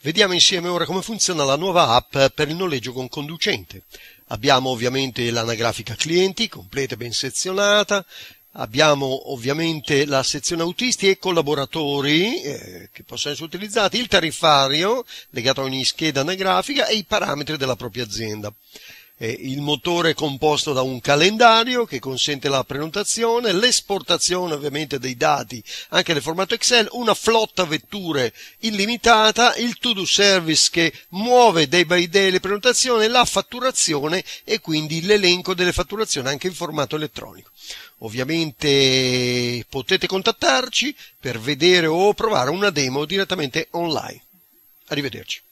Vediamo insieme ora come funziona la nuova app per il noleggio con conducente. Abbiamo ovviamente l'anagrafica clienti, completa e ben sezionata, abbiamo ovviamente la sezione autisti e collaboratori eh, che possono essere utilizzati, il tariffario legato a ogni scheda anagrafica e i parametri della propria azienda il motore è composto da un calendario che consente la prenotazione, l'esportazione ovviamente dei dati anche nel formato Excel, una flotta vetture illimitata, il to-do service che muove day by day le prenotazioni, la fatturazione e quindi l'elenco delle fatturazioni anche in formato elettronico. Ovviamente potete contattarci per vedere o provare una demo direttamente online. Arrivederci.